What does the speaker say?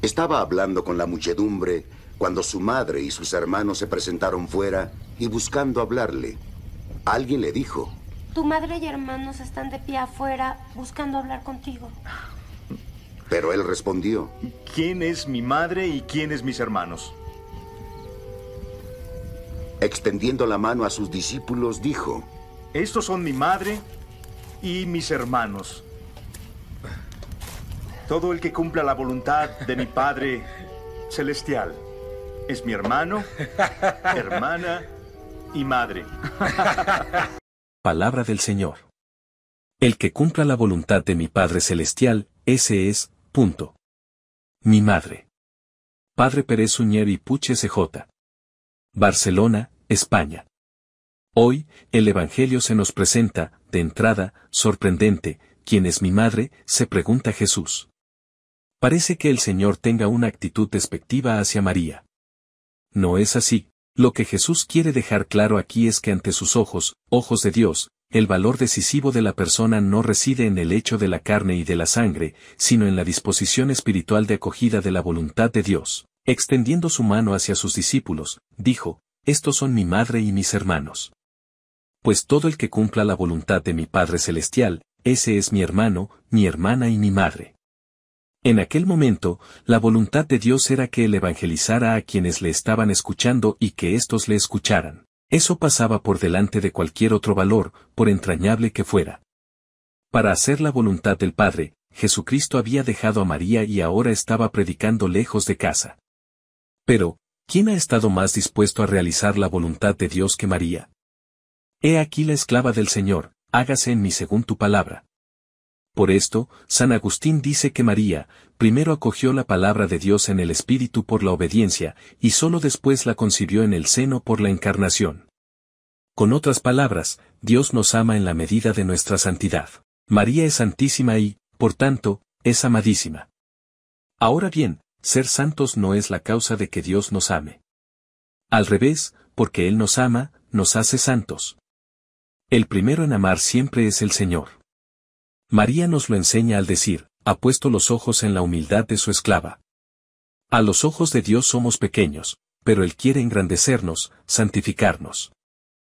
Estaba hablando con la muchedumbre cuando su madre y sus hermanos se presentaron fuera y buscando hablarle. Alguien le dijo. Tu madre y hermanos están de pie afuera buscando hablar contigo. Pero él respondió. ¿Quién es mi madre y quién es mis hermanos? Extendiendo la mano a sus discípulos, dijo. Estos son mi madre y mis hermanos. Todo el que cumpla la voluntad de mi Padre Celestial es mi hermano, hermana y madre. Palabra del Señor. El que cumpla la voluntad de mi Padre Celestial, ese es, punto. Mi madre. Padre Pérez Uñer y Puche CJ. Barcelona, España. Hoy, el Evangelio se nos presenta, de entrada, sorprendente, ¿quién es mi madre? se pregunta Jesús. Parece que el Señor tenga una actitud despectiva hacia María. No es así. Lo que Jesús quiere dejar claro aquí es que ante sus ojos, ojos de Dios, el valor decisivo de la persona no reside en el hecho de la carne y de la sangre, sino en la disposición espiritual de acogida de la voluntad de Dios. Extendiendo su mano hacia sus discípulos, dijo, Estos son mi madre y mis hermanos. Pues todo el que cumpla la voluntad de mi Padre Celestial, ese es mi hermano, mi hermana y mi madre. En aquel momento, la voluntad de Dios era que él evangelizara a quienes le estaban escuchando y que éstos le escucharan. Eso pasaba por delante de cualquier otro valor, por entrañable que fuera. Para hacer la voluntad del Padre, Jesucristo había dejado a María y ahora estaba predicando lejos de casa. Pero, ¿quién ha estado más dispuesto a realizar la voluntad de Dios que María? He aquí la esclava del Señor, hágase en mí según tu palabra. Por esto, San Agustín dice que María, primero acogió la palabra de Dios en el Espíritu por la obediencia, y sólo después la concibió en el seno por la encarnación. Con otras palabras, Dios nos ama en la medida de nuestra santidad. María es santísima y, por tanto, es amadísima. Ahora bien, ser santos no es la causa de que Dios nos ame. Al revés, porque Él nos ama, nos hace santos. El primero en amar siempre es el Señor. María nos lo enseña al decir, ha puesto los ojos en la humildad de su esclava. A los ojos de Dios somos pequeños, pero Él quiere engrandecernos, santificarnos.